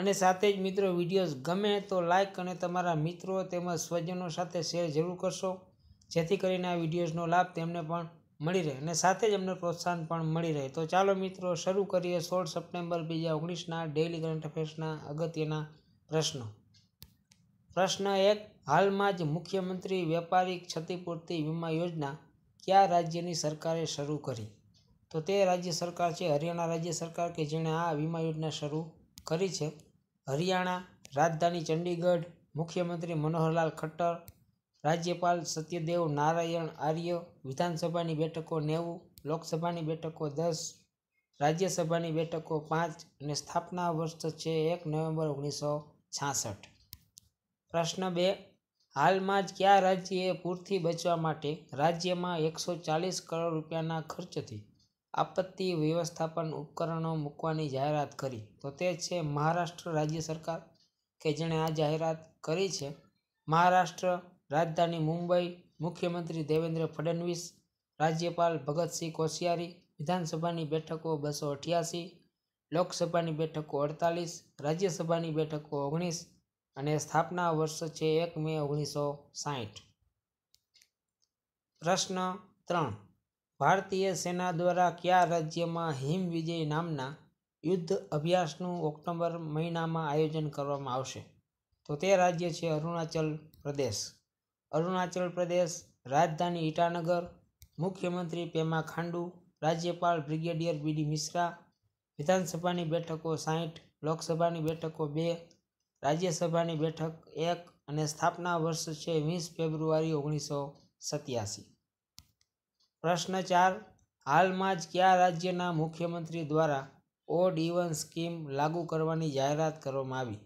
અને સાથે જ મિત્રો વિડીયોઝ ગમે તો લાઇક અને તમારા મિત્રો તેમજ સ્વજનો સાથે શેર જરૂર કરશો જેથી કરીને આ વિડીયોઝનો લાભ તેમને પણ મળી રહે અને સાથે જ અમને પ્રોત્સાહન પણ મળી રહે તો ચાલો મિત્રો શરૂ કરીએ સોળ સપ્ટેમ્બર બે હજાર ઓગણીસના ડેઇલી કરંટ અફેર્સના અગત્યના પ્રશ્નો પ્રશ્ન એક હાલમાં જ મુખ્યમંત્રી વેપારી ક્ષતિપૂર્તિ વીમા યોજના કયા રાજ્યની સરકારે શરૂ કરી તો તે રાજ્ય સરકાર છે હરિયાણા રાજ્ય સરકાર કે જેણે આ વીમા યોજના શરૂ કરી છે હરિયાણા રાજધાની ચંડીગઢ મુખ્યમંત્રી મનોહરલાલ ખટ્ટર રાજ્યપાલ સત્યદેવ નારાયણ આર્ય વિધાનસભાની બેઠકો નેવું લોકસભાની બેઠકો દસ રાજ્યસભાની બેઠકો પાંચ અને સ્થાપના વર્ષ છે એક નવેમ્બર ઓગણીસો છાસઠ પ્રશ્ન બે હાલમાં જ કયા રાજ્યએ પૂરથી બચવા માટે રાજ્યમાં એકસો ચાલીસ કરોડ રૂપિયાના ખર્ચથી આપત્તિ વ્યવસ્થાપન ઉપકરણો મૂકવાની જાહેરાત કરી તો તે છે મહારાષ્ટ્ર રાજ્ય સરકાર કે જેણે આ જાહેરાત કરી છે મહારાષ્ટ્ર રાજધાની મુંબઈ મુખ્યમંત્રી દેવેન્દ્ર ફડણવીસ રાજ્યપાલ ભગતસિંહ કોશિયારી વિધાનસભાની બેઠકો બસો અઠ્યાસી લોકસભાની બેઠકો અડતાલીસ રાજ્યસભાની બેઠકો ઓગણીસ અને સ્થાપના વર્ષ છે એક મે ઓગણીસો સાહીઠ પ્રશ્ન ત્રણ ભારતીય સેના દ્વારા કયા રાજ્યમાં હિમ વિજય નામના યુદ્ધ અભ્યાસનું ઓક્ટોબર મહિનામાં આયોજન કરવામાં આવશે તો તે રાજ્ય છે અરુણાચલ પ્રદેશ અરુણાચલ પ્રદેશ રાજધાની ઈટાનગર મુખ્યમંત્રી પેમા ખાંડુ રાજ્યપાલ બ્રિગેડિયર બીડી મિશ્રા વિધાનસભાની બેઠકો સાહીઠ લોકસભાની બેઠકો બે રાજ્યસભાની બેઠક એક અને સ્થાપના વર્ષ છે વીસ ફેબ્રુઆરી ઓગણીસો સત્યાસી પ્રશ્ન ચાર હાલમાં જ કયા રાજ્યના મુખ્યમંત્રી દ્વારા ઓડ ઇવન સ્કીમ લાગુ કરવાની જાહેરાત કરવામાં આવી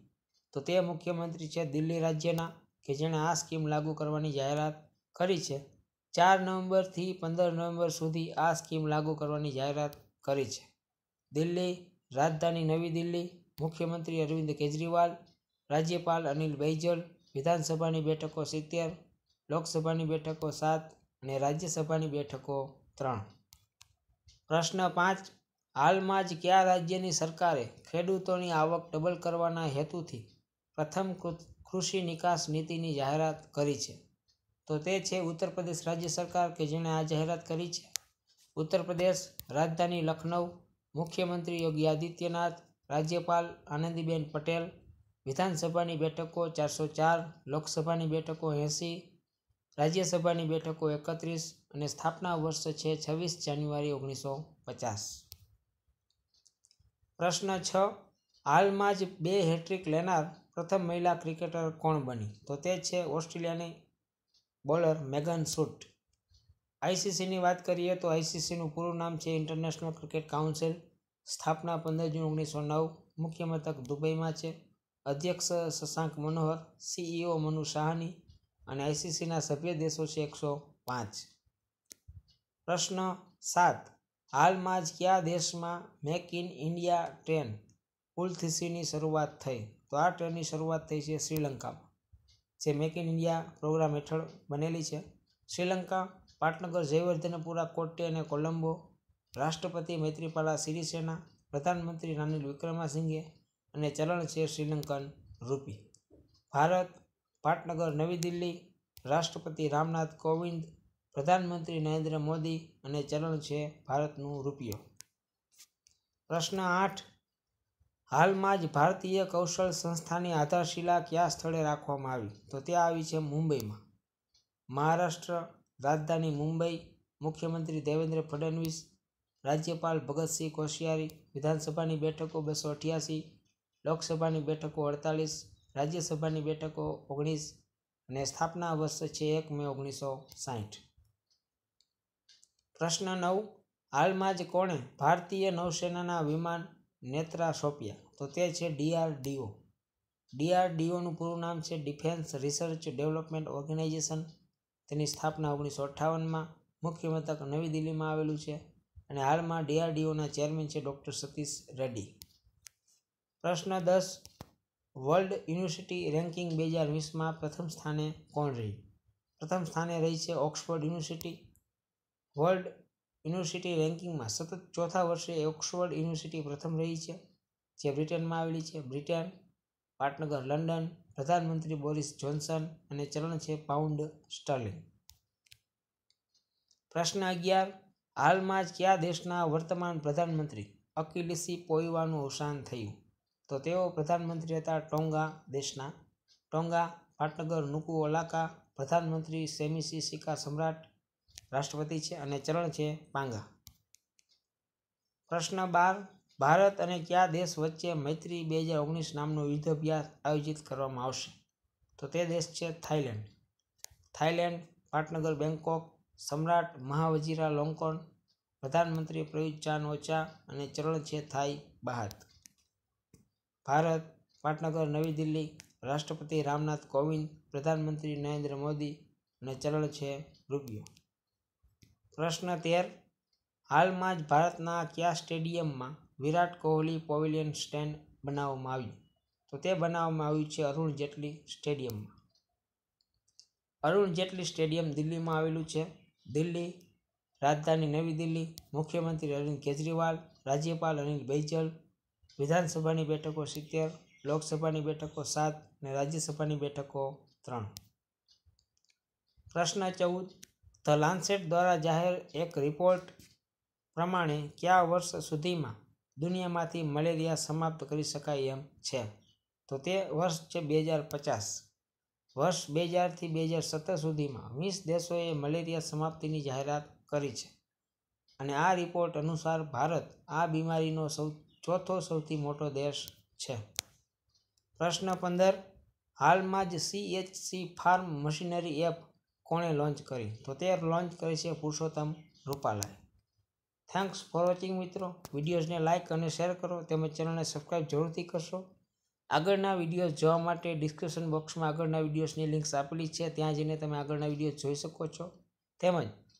તો તે મુખ્યમંત્રી છે દિલ્હી રાજ્યના કે જેણે આ સ્કીમ લાગુ કરવાની જાહેરાત કરી છે ચાર નવેમ્બરથી પંદર નવેમ્બર સુધી આ સ્કીમ લાગુ કરવાની જાહેરાત કરી છે દિલ્હી રાજધાની નવી દિલ્હી મુખ્યમંત્રી અરવિંદ કેજરીવાલ રાજ્યપાલ અનિલ બૈજલ વિધાનસભાની બેઠકો સિત્તેર લોકસભાની બેઠકો સાત અને રાજ્યસભાની બેઠકો ત્રણ પ્રશ્ન પાંચ હાલમાં જ કયા રાજ્યની સરકારે ખેડૂતોની આવક ડબલ કરવાના હેતુથી પ્રથમ કૃષિ નિકાસ નીતિની જાહેરાત કરી છે તો તે છે ઉત્તર પ્રદેશ રાજ્ય સરકાર કે જેણે આ જાહેરાત કરી છે ઉત્તર પ્રદેશ રાજધાની લખનઉ મુખ્યમંત્રી યોગી આદિત્યનાથ રાજ્યપાલ આનંદીબેન પટેલ વિધાનસભાની બેઠકો ચારસો ચાર લોકસભાની બેઠકો એંસી રાજ્યસભાની બેઠકો એકત્રીસ અને સ્થાપના વર્ષ છે છવ્વીસ જાન્યુઆરી ઓગણીસો પચાસ પ્રશ્ન છ હાલમાં જ બે હેટ્રિક લેનાર પ્રથમ મહિલા ક્રિકેટર કોણ બની તો તે છે ઓસ્ટ્રેલિયાની બોલર મેગન શૂટ આઈસીસીની વાત કરીએ તો આઈસીસીનું પૂરું નામ છે ઇન્ટરનેશનલ ક્રિકેટ કાઉન્સિલ સ્થાપના પંદર જૂન ઓગણીસો નવ મુખ્ય મથક દુબઈમાં છે અધ્યક્ષ શશાંક મનોહર સીઈઓ મનુ સાહની અને આઈસીસીના સભ્ય દેશો છે એકસો પાંચ પ્રશ્ન સાત હાલમાં જ કયા દેશમાં મેક ઇન ઇન્ડિયા ટ્રેન પુલથિસીની શરૂઆત થઈ તો આ ટ્રેનની શરૂઆત થઈ છે શ્રીલંકામાં જે મેક ઇન ઇન્ડિયા પ્રોગ્રામ હેઠળ બનેલી છે શ્રીલંકા પાટનગર જયવર્ધનપુરા કોટ્ટે અને કોલંબો રાષ્ટ્રપતિ મૈત્રીપાલા સિરિસેના પ્રધાનમંત્રી રાનિલ વિક્રમાસિંઘે અને ચલણ છે શ્રીલંકન રૂપી ભારત પાટનગર નવી દિલ્હી રાષ્ટ્રપતિ રામનાથ કોવિંદ પ્રધાનમંત્રી નરેન્દ્ર મોદી અને ચલણ છે ભારતનું રૂપિયો પ્રશ્ન આઠ હાલમાં જ ભારતીય કૌશલ સંસ્થાની આધારશિલા કયા સ્થળે રાખવામાં આવી તો તે આવી છે મુંબઈમાં મહારાષ્ટ્ર રાજધાની મુંબઈ મુખ્યમંત્રી દેવેન્દ્ર ફડણવીસ રાજ્યપાલ ભગતસિંહ કોશિયારી વિધાનસભાની બેઠકો બસો અઠ્યાસી લોકસભાની બેઠકો અડતાલીસ રાજ્યસભાની બેઠકો ઓગણીસ અને સ્થાપના વર્ષ છે એક મે ઓગણીસો સાહીઠ પ્રશ્ન નવ હાલમાં જ કોણે ભારતીય નૌસેનાના વિમાન નેત્રા સોંપ્યા તો તે છે ડીઆરડીઓ ડીઆરડીઓનું પૂરું નામ છે ડિફેન્સ રિસર્ચ ડેવલપમેન્ટ ઓર્ગેનાઇઝેશન તેની સ્થાપના ઓગણીસો અઠ્ઠાવનમાં મુખ્ય મથક નવી દિલ્હીમાં આવેલું છે અને હાલમાં ડીઆરડીઓના ચેરમેન છે ડૉક્ટર સતીશ રેડ્ડી પ્રશ્ન દસ વર્લ્ડ યુનિવર્સિટી રેન્કિંગ બે હજાર વીસમાં પ્રથમ સ્થાને કોણ રહી પ્રથમ સ્થાને રહી છે ઓક્સફર્ડ યુનિવર્સિટી વર્લ્ડ યુનિવર્સિટી રેન્કિંગમાં સતત ચોથા વર્ષે ઓક્સફર્ડ યુનિવર્સિટી પ્રથમ રહી છે જે બ્રિટનમાં આવેલી છે બ્રિટન પાટનગર લંડન પ્રધાનમંત્રી બોરિસ જોન્સન અને ચલણ છે પાઉન્ડ સ્ટર્લિંગ પ્રશ્ન અગિયાર હાલમાં જ કયા દેશના વર્તમાન પ્રધાનમંત્રી અકિલિસી પોઈવાનું અવસાન થયું તો તેઓ પ્રધાનમંત્રી હતા ટોંગા દેશના ટોંગા પાટનગર નુકુ ઓલાકા પ્રધાનમંત્રી સેમિસી સિકા સમ્રાટ રાષ્ટ્રપતિ છે અને ચરણ છે પાંગા પ્રશ્ન બાર ભારત અને કયા દેશ વચ્ચે મૈત્રી બે હજાર ઓગણીસ નામનો યુદ્ધ અભ્યાસ આયોજિત કરવામાં આવશે તો તે દેશ છે થાઇલેન્ડ થાઇલેન્ડ પાટનગર બેંકોક સમ્રાટ મહાવજીરા લોંકોન પ્રધાનમંત્રી પ્રયુત ચાન ઓચા અને ચરણ છે થાઈ બહાત ભારત પાટનગર નવી દિલ્હી રાષ્ટ્રપતિ રામનાથ કોવિંદ પ્રધાનમંત્રી નરેન્દ્ર મોદી અને ચલણ છે રૂપિયો પ્રશ્ન તેર હાલમાં જ ભારતના કયા સ્ટેડિયમમાં વિરાટ કોહલી પવેલિયન સ્ટેન્ડ બનાવવામાં આવ્યું તો તે બનાવવામાં આવ્યું છે અરુણ જેટલી સ્ટેડિયમમાં અરુણ જેટલી સ્ટેડિયમ દિલ્હીમાં આવેલું છે દિલ્હી રાજધાની નવી દિલ્હી મુખ્યમંત્રી અરવિંદ કેજરીવાલ રાજ્યપાલ અનિલ બૈજલ વિધાનસભાની બેઠકો સિત્તેર લોકસભાની બેઠકો સાત અને રાજ્યસભાની બેઠકો ત્રણ પ્રશ્ન ચૌદ ધ લાન્સેટ દ્વારા જાહેર એક રિપોર્ટ પ્રમાણે કયા વર્ષ સુધીમાં દુનિયામાંથી મલેરિયા સમાપ્ત કરી શકાય એમ છે તો તે વર્ષ છે બે હજાર પચાસ વર્ષ બે હજારથી બે હજાર સત્તર સુધીમાં વીસ દેશોએ મલેરિયા સમાપ્તિની જાહેરાત કરી છે અને આ રિપોર્ટ અનુસાર ભારત આ બીમારીનો સૌ ચોથો સૌથી મોટો દેશ છે પ્રશ્ન પંદર હાલમાં જ સીએચસી ફાર્મ મશીનરી એપ કોણે લોન્ચ કરી તો તે લોન્ચ કરી છે પુરુષોત્તમ રૂપાલાએ થેન્ક્સ ફોર વોચિંગ મિત્રો વિડીયોઝને લાઇક અને શેર કરો તેમજ ચેનલને સબસ્ક્રાઈબ જરૂરથી કરશો આગળના વિડીયોઝ જોવા માટે ડિસ્ક્રિપ્શન બોક્સમાં આગળના વિડીયોઝની લિંક્સ આપેલી છે ત્યાં જઈને તમે આગળના વિડીયો જોઈ શકો છો તેમજ